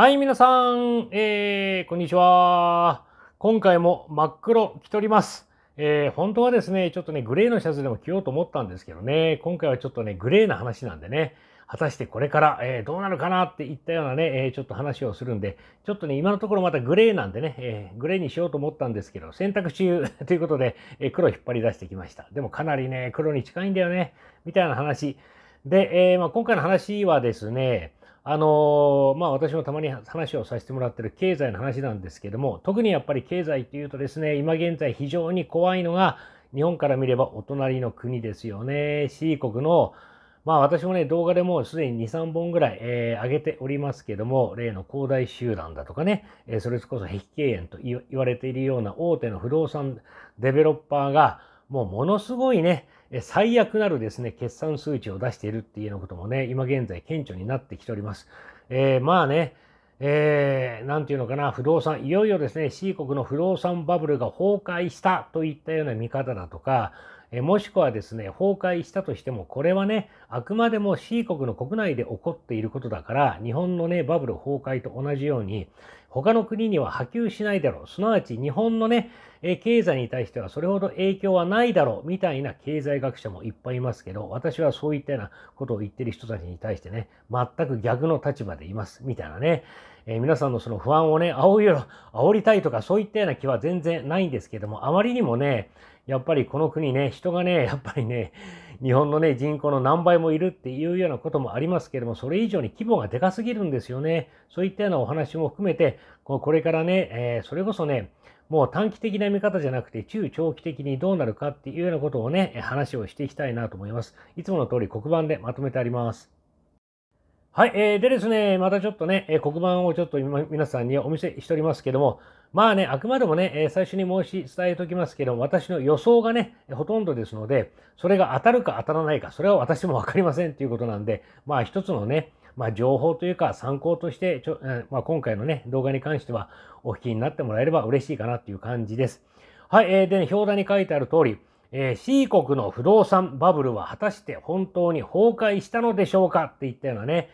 はい、皆さん、えー、こんにちは。今回も真っ黒着とります。えー、本当はですね、ちょっとね、グレーのシャツでも着ようと思ったんですけどね、今回はちょっとね、グレーな話なんでね、果たしてこれから、えー、どうなるかなって言ったようなね、えー、ちょっと話をするんで、ちょっとね、今のところまたグレーなんでね、えー、グレーにしようと思ったんですけど、選択中 ということで、え黒引っ張り出してきました。でもかなりね、黒に近いんだよね、みたいな話。で、えまあ、今回の話はですね、あのまあ、私もたまに話をさせてもらってる経済の話なんですけども特にやっぱり経済っていうとですね今現在非常に怖いのが日本から見ればお隣の国ですよね C 国のまあ私もね動画でもうすでに23本ぐらい、えー、上げておりますけども例の恒大集団だとかね、えー、それこそ碧桂園と言われているような大手の不動産デベロッパーがもうものすごいね最悪なるですね、決算数値を出しているっていうようなこともね、今現在顕著になってきております。えー、まあね、えー、なんていうのかな、不動産、いよいよですね、C 国の不動産バブルが崩壊したといったような見方だとか、えもしくはですね、崩壊したとしても、これはね、あくまでも C 国の国内で起こっていることだから、日本のね、バブル崩壊と同じように、他の国には波及しないだろう。すなわち日本のね、え経済に対してはそれほど影響はないだろうみたいな経済学者もいっぱいいますけど、私はそういったようなことを言ってる人たちに対してね、全く逆の立場でいます、みたいなね。えー、皆さんのその不安をね、煽り煽りたいとかそういったような気は全然ないんですけども、あまりにもね、やっぱりこの国ね、人がね、やっぱりね、日本のね、人口の何倍もいるっていうようなこともありますけれども、それ以上に規模がでかすぎるんですよね。そういったようなお話も含めて、これからね、えー、それこそね、もう短期的な見方じゃなくて、中長期的にどうなるかっていうようなことをね、話をしていきたいなと思います。いつもの通り黒板でまとめてあります。はい、えー、でですね、またちょっとね、え黒板をちょっと今皆さんにお見せしておりますけども、まあね、あくまでもね、え最初に申し伝えておきますけども、私の予想がね、ほとんどですので、それが当たるか当たらないか、それは私も分かりませんということなんで、まあ一つのね、まあ、情報というか参考としてちょ、まあ、今回のね、動画に関してはお聞きになってもらえれば嬉しいかなという感じです。はい、えー、で、ね、表題に書いてある通り、えー、C 国の不動産バブルは果たして本当に崩壊したのでしょうかって言ったようなね、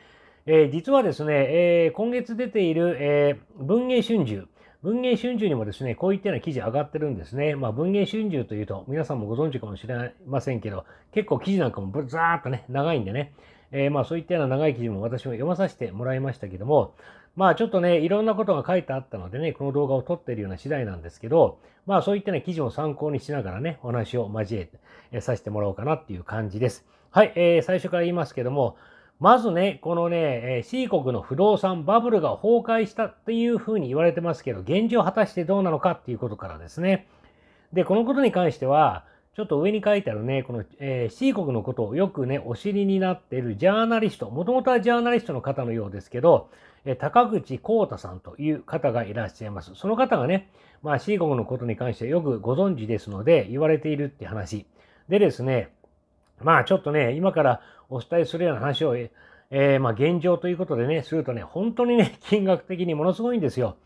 えー、実はですね、えー、今月出ている、えー、文藝春秋、文藝春秋にもですね、こういったような記事上がってるんですね。まあ、文藝春秋というと、皆さんもご存知かもしれませんけど、結構記事なんかもぶザーっとね、長いんでね、えー、まあ、そういったような長い記事も私も読まさせてもらいましたけども、まあちょっとね、いろんなことが書いてあったのでね、この動画を撮っているような次第なんですけど、まあそういったね、記事を参考にしながらね、お話を交えて、えさせてもらおうかなっていう感じです。はい、えー、最初から言いますけども、まずね、このね、C 国の不動産バブルが崩壊したっていうふうに言われてますけど、現状果たしてどうなのかっていうことからですね。で、このことに関しては、ちょっと上に書いてあるね、この、えー、C 国のことをよくね、お知りになっているジャーナリスト、もともとはジャーナリストの方のようですけど、えー、高口幸太さんという方がいらっしゃいます。その方がね、まあ、C 国のことに関してよくご存知ですので、言われているって話。でですね、まあちょっとね、今からお伝えするような話を、えー、まあ、現状ということでね、するとね、本当にね、金額的にものすごいんですよ。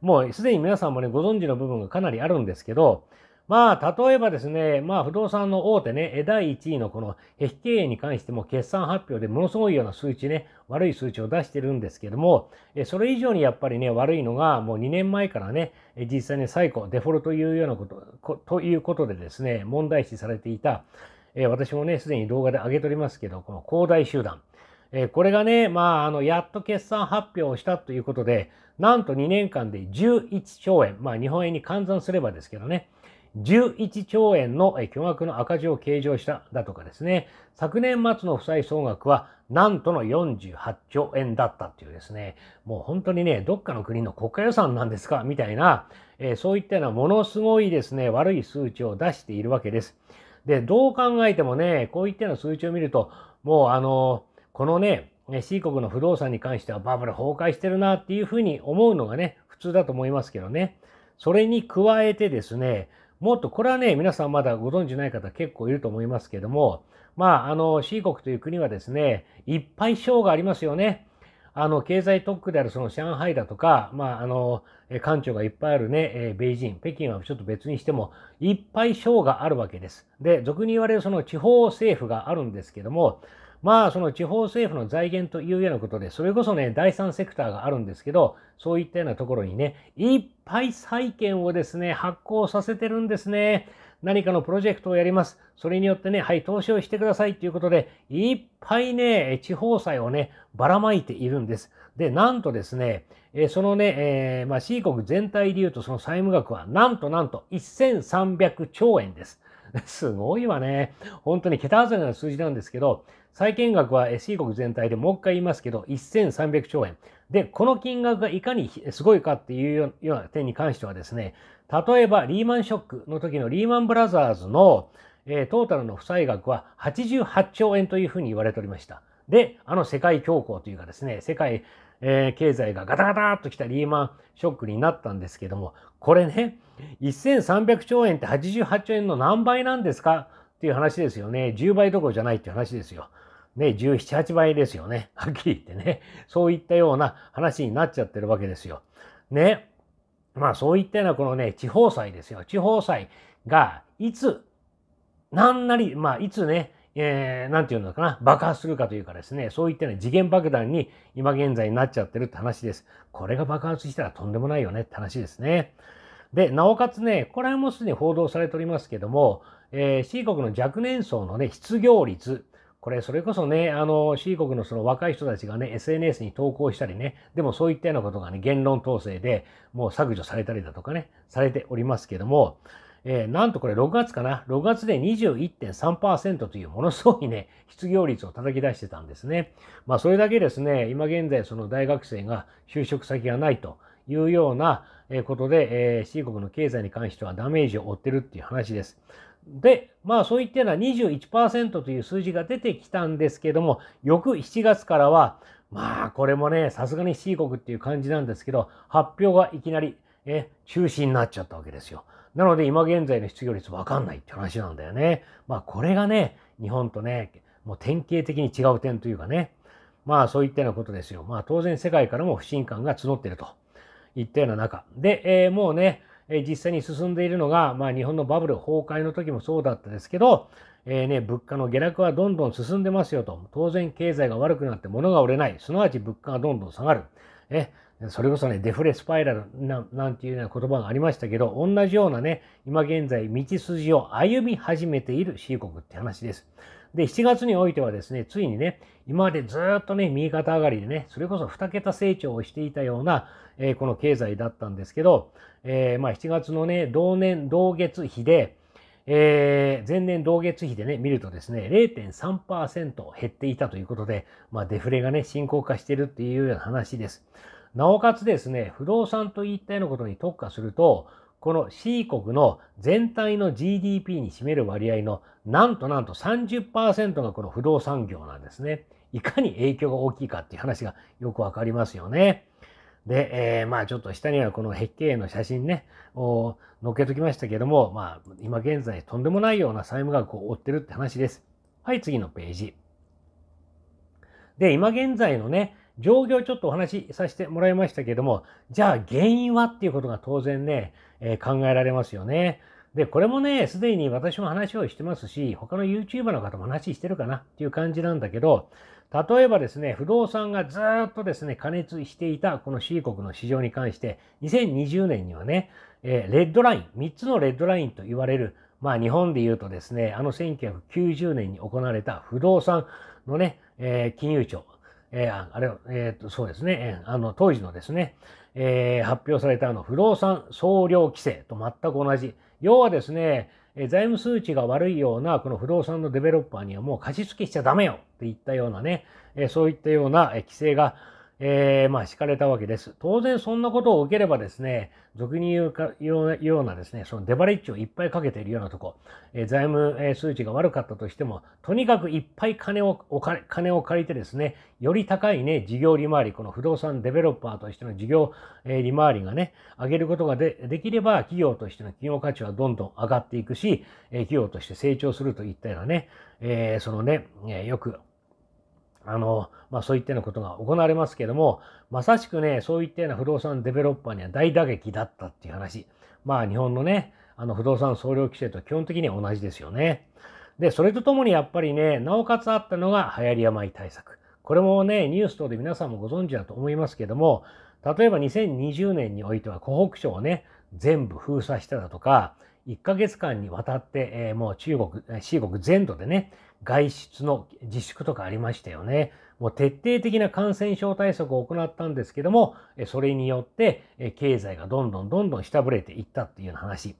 もうすでに皆さんもね、ご存知の部分がかなりあるんですけど、まあ、例えばですね、まあ、不動産の大手ね、第1位のこの、碧経営に関しても決算発表でものすごいような数値ね、悪い数値を出してるんですけども、それ以上にやっぱりね、悪いのが、もう2年前からね、実際に最高、デフォルトというようなこと、ということでですね、問題視されていた、え私もね、すでに動画で上げておりますけど、この恒大集団。えこれがね、まあ、あの、やっと決算発表をしたということで、なんと2年間で11兆円、まあ、日本円に換算すればですけどね、11兆円の巨額の赤字を計上しただとかですね、昨年末の負債総額はなんとの48兆円だったっていうですね、もう本当にね、どっかの国の国家予算なんですかみたいな、えー、そういったようなものすごいですね、悪い数値を出しているわけです。で、どう考えてもね、こういったような数値を見ると、もうあの、このね、C 国の不動産に関してはバブル崩壊してるなっていうふうに思うのがね、普通だと思いますけどね。それに加えてですね、もっと、これはね、皆さんまだご存知ない方結構いると思いますけども、まあ、あの、C 国という国はですね、いっぱい賞がありますよね。あの、経済特区であるその上海だとか、まあ、あの、官庁がいっぱいあるね、えー、ベイジン、北京はちょっと別にしても、いっぱい省があるわけです。で、俗に言われるその地方政府があるんですけども、まあ、その地方政府の財源というようなことで、それこそね、第三セクターがあるんですけど、そういったようなところにね、いっぱい債券をですね、発行させてるんですね。何かのプロジェクトをやります。それによってね、はい、投資をしてくださいということで、いっぱいね、地方債をね、ばらまいているんです。で、なんとですね、そのね、えー、まあ、C 国全体で言うとその債務額は、なんとなんと1300兆円です。すごいわね。本当に桁外れな数字なんですけど、債権額は C 国全体でもう一回言いますけど、1300兆円。で、この金額がいかにすごいかっていうような点に関してはですね、例えばリーマンショックの時のリーマンブラザーズの、えー、トータルの負債額は88兆円というふうに言われておりました。で、あの世界恐慌というかですね、世界、えー、経済がガタガタっときたリーマンショックになったんですけども、これね、1300兆円って88兆円の何倍なんですかっていう話ですよね。10倍どころじゃないっていう話ですよ。ね、17、8倍ですよね。はっきり言ってね。そういったような話になっちゃってるわけですよ。ね。まあそういったようなこのね、地方債ですよ。地方債がいつ、何なり、まあいつね、えー、て言うのかな、爆発するかというかですね、そういったような次元爆弾に今現在になっちゃってるって話です。これが爆発したらとんでもないよねって話ですね。で、なおかつね、これもすでに報道されておりますけども、えー、C 国の若年層のね、失業率これ、それこそね、あの、C 国のその若い人たちがね、SNS に投稿したりね、でもそういったようなことがね、言論統制でもう削除されたりだとかね、されておりますけども、えー、なんとこれ6月かな、6月で21.3%というものすごいね、失業率を叩き出してたんですね。まあそれだけですね、今現在その大学生が就職先がないというようなことで、えー、C 国の経済に関してはダメージを負ってるっていう話です。で、まあそういったような21%という数字が出てきたんですけども、翌7月からは、まあこれもね、さすがに C 国っていう感じなんですけど、発表がいきなり、え、中止になっちゃったわけですよ。なので今現在の失業率わかんないって話なんだよね。まあこれがね、日本とね、もう典型的に違う点というかね、まあそういったようなことですよ。まあ当然世界からも不信感が募っているといったような中。で、えー、もうね、え実際に進んでいるのが、まあ、日本のバブル崩壊の時もそうだったですけど、えー、ね、物価の下落はどんどん進んでますよと、当然経済が悪くなって物が売れない、すなわち物価がどんどん下がる。えそれこそね、デフレスパイラルなんていうような言葉がありましたけど、同じようなね、今現在道筋を歩み始めている C 国って話です。で、7月においてはですね、ついにね、今までずっとね、右肩上がりでね、それこそ2桁成長をしていたような、えー、この経済だったんですけど、えー、まあ、7月のね、同年、同月比で、えー、前年同月比でね、見るとですね、0.3%減っていたということで、まあ、デフレがね、深刻化してるっていうような話です。なおかつですね、不動産といったようなことに特化すると、この C 国の全体の GDP に占める割合のなんとなんと30%がこの不動産業なんですね。いかに影響が大きいかっていう話がよくわかりますよね。で、えー、まあちょっと下にはこの碧桂園の写真ね、を載っけときましたけども、まあ今現在とんでもないような債務額を負ってるって話です。はい、次のページ。で、今現在のね、状況ちょっとお話しさせてもらいましたけども、じゃあ原因はっていうことが当然ね、えー、考えられますよね。で、これもね、すでに私も話をしてますし、他の YouTuber の方も話してるかなっていう感じなんだけど、例えばですね、不動産がずっとですね、加熱していたこの C 国の市場に関して、2020年にはね、えー、レッドライン、3つのレッドラインと言われる、まあ日本で言うとですね、あの1990年に行われた不動産のね、えー、金融庁、えー、あれ、えっ、ー、と、そうですね、あの、当時のですね、えー、発表されたあの、不動産総量規制と全く同じ。要はですね、え財務数値が悪いような、この不動産のデベロッパーにはもう貸し付けしちゃダメよって言ったようなね、えそういったような規制が、えー、まあ、敷かれたわけです。当然そんなことを受ければですね、俗に言うかようなですね、そのデバレッジをいっぱいかけているようなとこ、えー、財務、え数値が悪かったとしても、とにかくいっぱい金をお金金を借りてですね、より高いね、事業利回り、この不動産デベロッパーとしての事業、えー、利回りがね、上げることがでできれば、企業としての企業価値はどんどん上がっていくし、えー、企業として成長するといったようなね、えー、そのね、えー、よくあの、まあ、そういったようなことが行われますけども、まさしくね、そういったような不動産デベロッパーには大打撃だったっていう話。まあ、日本のね、あの、不動産総量規制と基本的に同じですよね。で、それとともにやっぱりね、なおかつあったのが流行り病対策。これもね、ニュース等で皆さんもご存知だと思いますけども、例えば2020年においては湖北省をね、全部封鎖しただとか、1ヶ月間にわたって、えー、もう中国、中国全土でね、外出の自粛とかありましたよね。もう徹底的な感染症対策を行ったんですけども、それによって経済がどんどんどんどん下振れていったっていう話。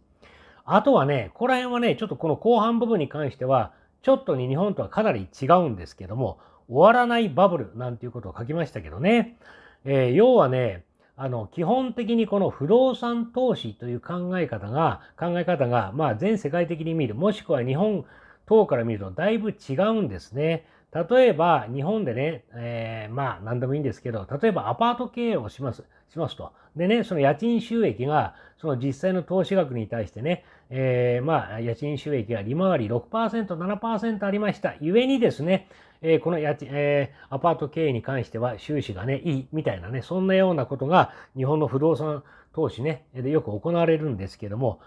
あとはね、ここら辺はね、ちょっとこの後半部分に関しては、ちょっとに日本とはかなり違うんですけども、終わらないバブルなんていうことを書きましたけどね。えー、要はね、あの、基本的にこの不動産投資という考え方が、考え方が、まあ全世界的に見る、もしくは日本等から見るとだいぶ違うんですね。例えば、日本でね、えー、まあ、何でもいいんですけど、例えばアパート経営をします、しますと。でね、その家賃収益が、その実際の投資額に対してね、えー、まあ、家賃収益が利回り6%、7%ありました。ゆえにですね、えー、この家賃、えー、アパート経営に関しては収支がね、いいみたいなね、そんなようなことが日本の不動産投資ね、でよく行われるんですけども、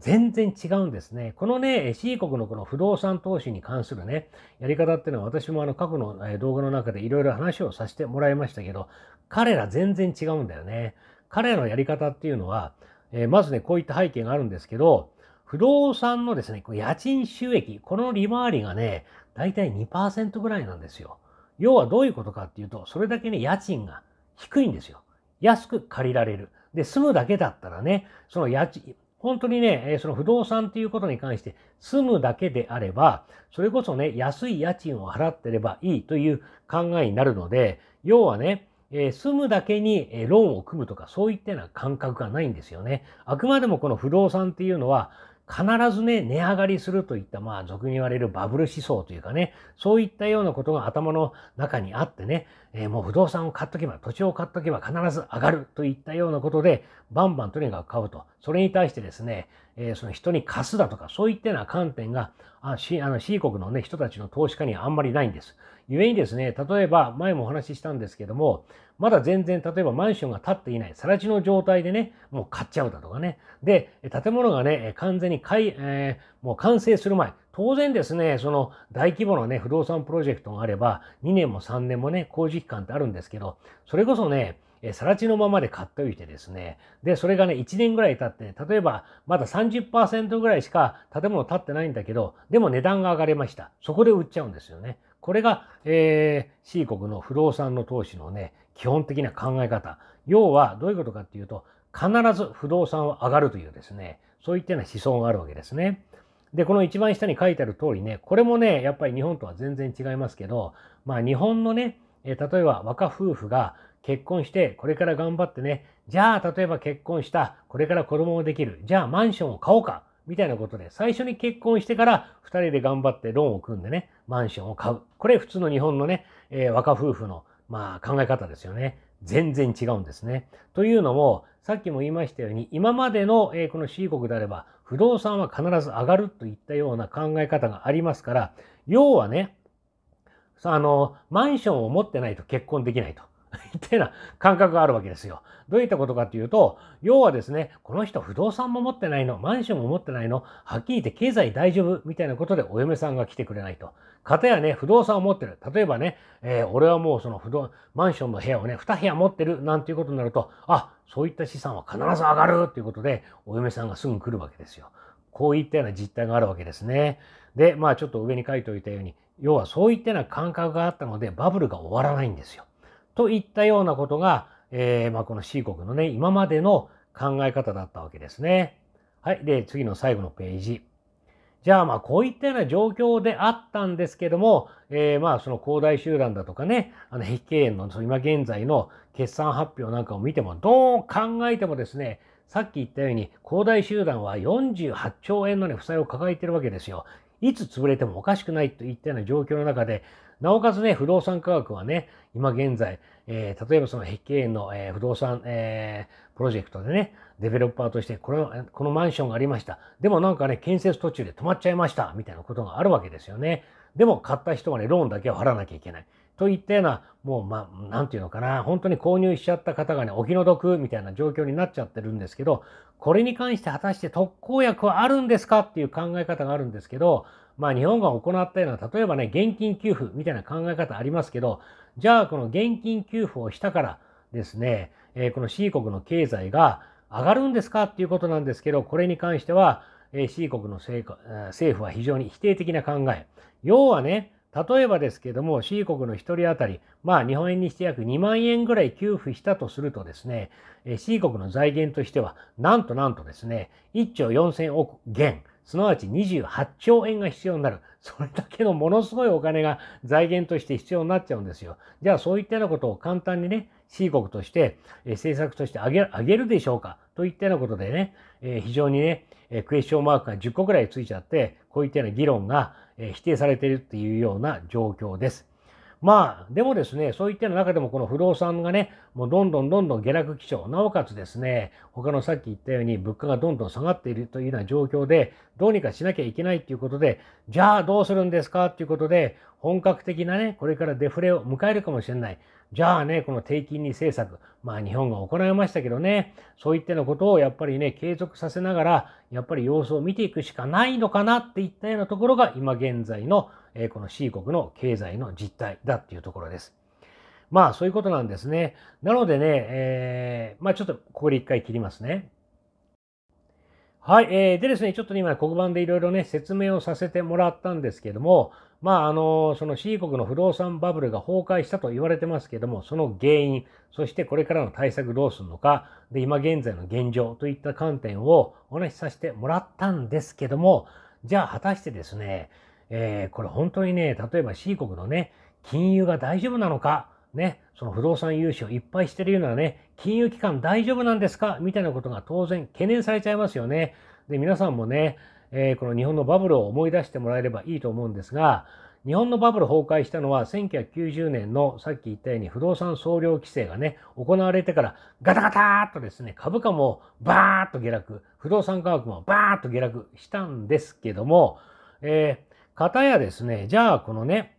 全然違うんですね。このね、C 国のこの不動産投資に関するね、やり方っていうのは私もあの過去の動画の中でいろいろ話をさせてもらいましたけど、彼ら全然違うんだよね。彼らのやり方っていうのは、えー、まずね、こういった背景があるんですけど、不動産のですね、家賃収益、この利回りがね、だいたい2%ぐらいなんですよ。要はどういうことかっていうと、それだけね、家賃が低いんですよ。安く借りられる。で、住むだけだったらね、その家賃、本当にね、その不動産っていうことに関して住むだけであれば、それこそね、安い家賃を払ってればいいという考えになるので、要はね、え住むだけにローンを組むとかそういったような感覚がないんですよね。あくまでもこの不動産っていうのは、必ずね、値上がりするといった、まあ、俗に言われるバブル思想というかね、そういったようなことが頭の中にあってね、えー、もう不動産を買っとけば、土地を買っとけば必ず上がるといったようなことで、バンバンとにかく買うと。それに対してですね、えー、その人に貸すだとか、そういったような観点が、あしあの C 国の、ね、人たちの投資家にはあんまりないんです。故にですね、例えば、前もお話ししたんですけども、まだ全然、例えばマンションが建っていない、更地の状態でね、もう買っちゃうだとかね。で、建物がね、完全に買い、えー、もう完成する前、当然ですね、その大規模なね、不動産プロジェクトがあれば、2年も3年もね、工事期間ってあるんですけど、それこそね、え更地のままで買っておいてですね、で、それがね、1年ぐらい経って、例えば、まだ30%ぐらいしか建物建ってないんだけど、でも値段が上がりました。そこで売っちゃうんですよね。これが、えー、C 国の不動産の投資のね、基本的な考え方。要は、どういうことかっていうと、必ず不動産は上がるというですね、そういったような思想があるわけですね。で、この一番下に書いてある通りね、これもね、やっぱり日本とは全然違いますけど、まあ日本のね、え例えば若夫婦が結婚して、これから頑張ってね。じゃあ、例えば結婚した。これから子供もできる。じゃあ、マンションを買おうか。みたいなことで、最初に結婚してから2人で頑張ってローンを組んでね、マンションを買う。これ普通の日本のね、えー、若夫婦の、まあ、考え方ですよね。全然違うんですね。というのも、さっきも言いましたように、今までの、えー、この C 国であれば、不動産は必ず上がるといったような考え方がありますから、要はね、あの、マンションを持ってないと結婚できないと。ってな感覚があるわけですよ。どういったことかっていうと、要はですね、この人不動産も持ってないの、マンションも持ってないの、はっきり言って経済大丈夫みたいなことでお嫁さんが来てくれないと。片やね、不動産を持ってる。例えばね、えー、俺はもうその不動、マンションの部屋をね、2部屋持ってるなんていうことになると、あ、そういった資産は必ず上がるっていうことで、お嫁さんがすぐ来るわけですよ。こういったような実態があるわけですね。で、まあちょっと上に書いておいたように、要はそういったような感覚があったので、バブルが終わらないんですよ。といったようなことが、えー、まあ、この C 国のね、今までの考え方だったわけですね。はい。で、次の最後のページ。じゃあまあこういったような状況であったんですけども、えー、まあその恒大集団だとかね、あの碧桂園の今現在の決算発表なんかを見ても、どう考えてもですね、さっき言ったように恒大集団は48兆円のね、負債を抱えてるわけですよ。いつ潰れてもおかしくないといったような状況の中で、なおかつね、不動産価格はね、今現在、えー、例えばその碧桂園の、えー、不動産、えー、プロジェクトでね、デベロッパーとしてこの、このマンションがありました。でもなんかね、建設途中で止まっちゃいました。みたいなことがあるわけですよね。でも買った人はね、ローンだけを払わなきゃいけない。といったような、もう、まあ、なんていうのかな、本当に購入しちゃった方がね、お気の毒みたいな状況になっちゃってるんですけど、これに関して果たして特効薬はあるんですかっていう考え方があるんですけど、まあ、日本が行ったような、例えばね、現金給付みたいな考え方ありますけど、じゃあ、この現金給付をしたからですね、えー、この C 国の経済が上がるんですかっていうことなんですけど、これに関しては、えー、C 国の政府は非常に否定的な考え。要はね、例えばですけども、C 国の1人当たり、まあ日本円にして約2万円ぐらい給付したとするとですね、C 国の財源としては、なんとなんとですね、1兆4000億元。すなわち28兆円が必要になる。それだけのものすごいお金が財源として必要になっちゃうんですよ。じゃあそういったようなことを簡単にね、C 国として、え政策としてあげるでしょうかといったようなことでね、え非常にね、えクエスチョンマークが10個くらいついちゃって、こういったような議論が、え否定されているっていうような状況です。まあ、でもですね、そういった中でもこの不動産がね、もうどんどんどんどん下落基調、なおかつですね、他のさっき言ったように物価がどんどん下がっているというような状況で、どうにかしなきゃいけないということで、じゃあどうするんですかということで、本格的なね、これからデフレを迎えるかもしれない。じゃあね、この低金利政策、まあ日本が行いましたけどね、そういったようなことをやっぱりね、継続させながら、やっぱり様子を見ていくしかないのかなっていったようなところが、今現在の、えこの C 国の経済の実態だっていうところです。まあそういうことなんですね。なのでね、えー、まあちょっとここで一回切りますね。はい、えー、でですね、ちょっと今黒板でいろいろね、説明をさせてもらったんですけども、まあ、あの、その C 国の不動産バブルが崩壊したと言われてますけども、その原因、そしてこれからの対策どうするのか、で、今現在の現状といった観点をお話しさせてもらったんですけども、じゃあ果たしてですね、えー、これ本当にね、例えば C 国のね、金融が大丈夫なのか、ね、その不動産融資をいっぱいしてるようなね、金融機関大丈夫なんですかみたいなことが当然懸念されちゃいますよね。で、皆さんもね、えー、この日本のバブルを思い出してもらえればいいと思うんですが、日本のバブル崩壊したのは1990年のさっき言ったように不動産総量規制がね、行われてからガタガタっとですね、株価もバーッと下落、不動産価格もバーッと下落したんですけども、えー、たやですね、じゃあこのね、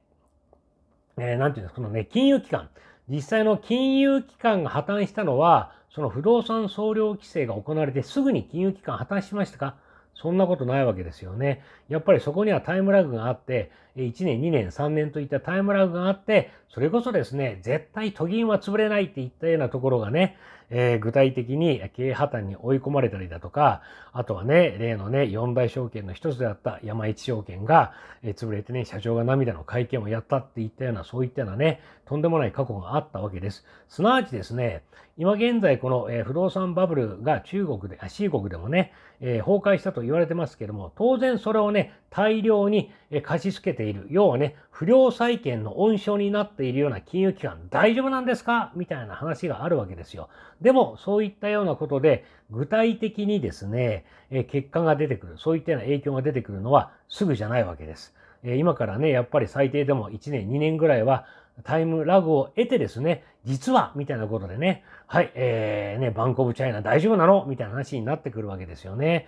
えー、なんていうんですか、このね、金融機関、実際の金融機関が破綻したのは、その不動産総量規制が行われてすぐに金融機関破綻しましたかそんなことないわけですよね。やっぱりそこにはタイムラグがあって、1年、2年、3年といったタイムラグがあって、それこそですね、絶対都銀は潰れないって言ったようなところがね、えー、具体的に経営破綻に追い込まれたりだとか、あとはね、例のね、4大証券の一つであった山一証券が、えー、潰れてね、社長が涙の会見をやったって言ったような、そういったようなね、とんでもない過去があったわけです。すなわちですね、今現在この、えー、不動産バブルが中国で、あ、C 国でもね、え崩壊したと言われてますけども、当然それをね、大量に貸し付けている。要はね、不良債権の温床になっているような金融機関、大丈夫なんですかみたいな話があるわけですよ。でも、そういったようなことで、具体的にですね、え結果が出てくる、そういったような影響が出てくるのはすぐじゃないわけです。え今からね、やっぱり最低でも1年、2年ぐらいは、タイムラグを得てですね、実は、みたいなことでね、はい、えー、ね、バンコブチャイナ大丈夫なのみたいな話になってくるわけですよね。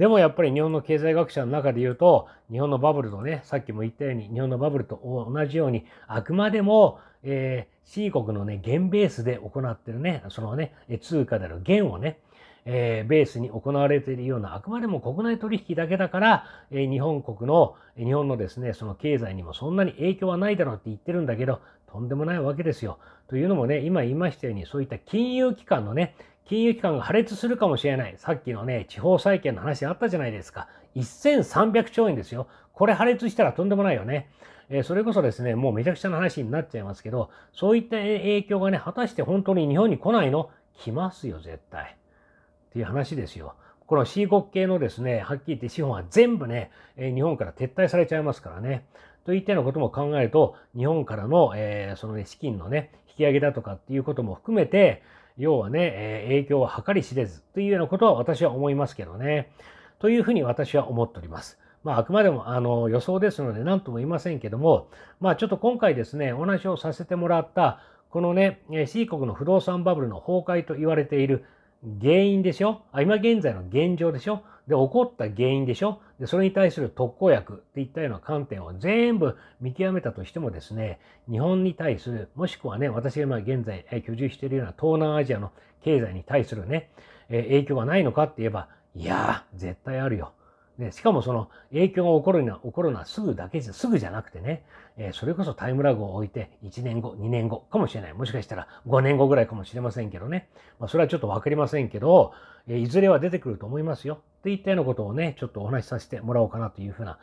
でもやっぱり日本の経済学者の中で言うと、日本のバブルとね、さっきも言ったように、日本のバブルと同じように、あくまでも、えー、C 国のね、元ベースで行ってるね、そのね、通貨である元をね、えー、ベースに行われているような、あくまでも国内取引だけだから、えー、日本国の、日本のですね、その経済にもそんなに影響はないだろうって言ってるんだけど、とんでもないわけですよ。というのもね、今言いましたように、そういった金融機関のね、金融機関が破裂するかもしれない。さっきのね、地方債券の話あったじゃないですか。1300兆円ですよ。これ破裂したらとんでもないよね。えー、それこそですね、もうめちゃくちゃな話になっちゃいますけど、そういった影響がね、果たして本当に日本に来ないの来ますよ、絶対。っていう話ですよ。この C 国系のですね、はっきり言って資本は全部ね、日本から撤退されちゃいますからね。といったようなことも考えると、日本からの、えー、その、ね、資金のね、引き上げだとかっていうことも含めて、要はね、え影響は計り知れずというようなことは私は思いますけどね。というふうに私は思っております。まあ、あくまでもあの予想ですので何とも言いませんけども、まあ、ちょっと今回ですね、お話をさせてもらった、このね、C 国の不動産バブルの崩壊と言われている原因でしょあ今現在の現状でしょで、起こった原因でしょで、それに対する特効薬っていったような観点を全部見極めたとしてもですね、日本に対する、もしくはね、私が今現在居住しているような東南アジアの経済に対するね、え影響がないのかって言えば、いやー、絶対あるよ。ね、しかもその影響が起こるのは、起こるのはすぐだけじゃ、すぐじゃなくてね、えそれこそタイムラグを置いて1年後、2年後かもしれない。もしかしたら5年後ぐらいかもしれませんけどね。まあ、それはちょっと分かりませんけど、えいずれは出てくると思いますよ。っていったようなことをね、ちょっとお話しさせてもらおうかなというふうな、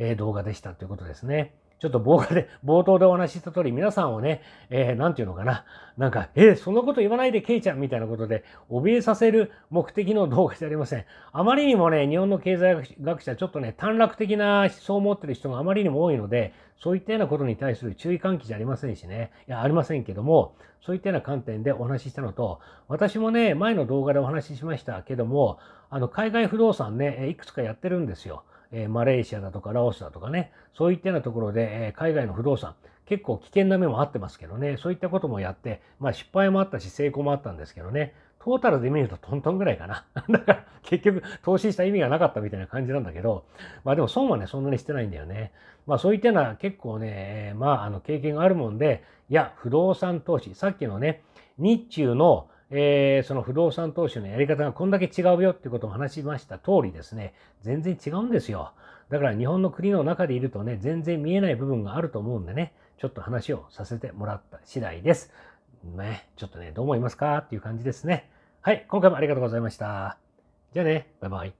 え動画でしたということですね。ちょっと冒頭で、冒頭でお話しした通り、皆さんをね、えー、なんていうのかな。なんか、えー、そんなこと言わないで、ケイちゃんみたいなことで、怯えさせる目的の動画じゃありません。あまりにもね、日本の経済学者、ちょっとね、短絡的な思想を持ってる人があまりにも多いので、そういったようなことに対する注意喚起じゃありませんしね。いや、ありませんけども、そういったような観点でお話ししたのと、私もね、前の動画でお話ししましたけども、あの、海外不動産ね、いくつかやってるんですよ。えマレーシアだとかラオスだとかね、そういったようなところで、え海外の不動産、結構危険な目もあってますけどね、そういったこともやって、まあ失敗もあったし成功もあったんですけどね、トータルで見るとトントンぐらいかな。だから結局投資した意味がなかったみたいな感じなんだけど、まあでも損はね、そんなにしてないんだよね。まあそういったような結構ね、まああの経験があるもんで、いや、不動産投資、さっきのね、日中のえー、その不動産投資のやり方がこんだけ違うよっていうことを話しました通りですね、全然違うんですよ。だから日本の国の中でいるとね、全然見えない部分があると思うんでね、ちょっと話をさせてもらった次第です。ね、ちょっとね、どう思いますかっていう感じですね。はい、今回もありがとうございました。じゃあね、バイバイ。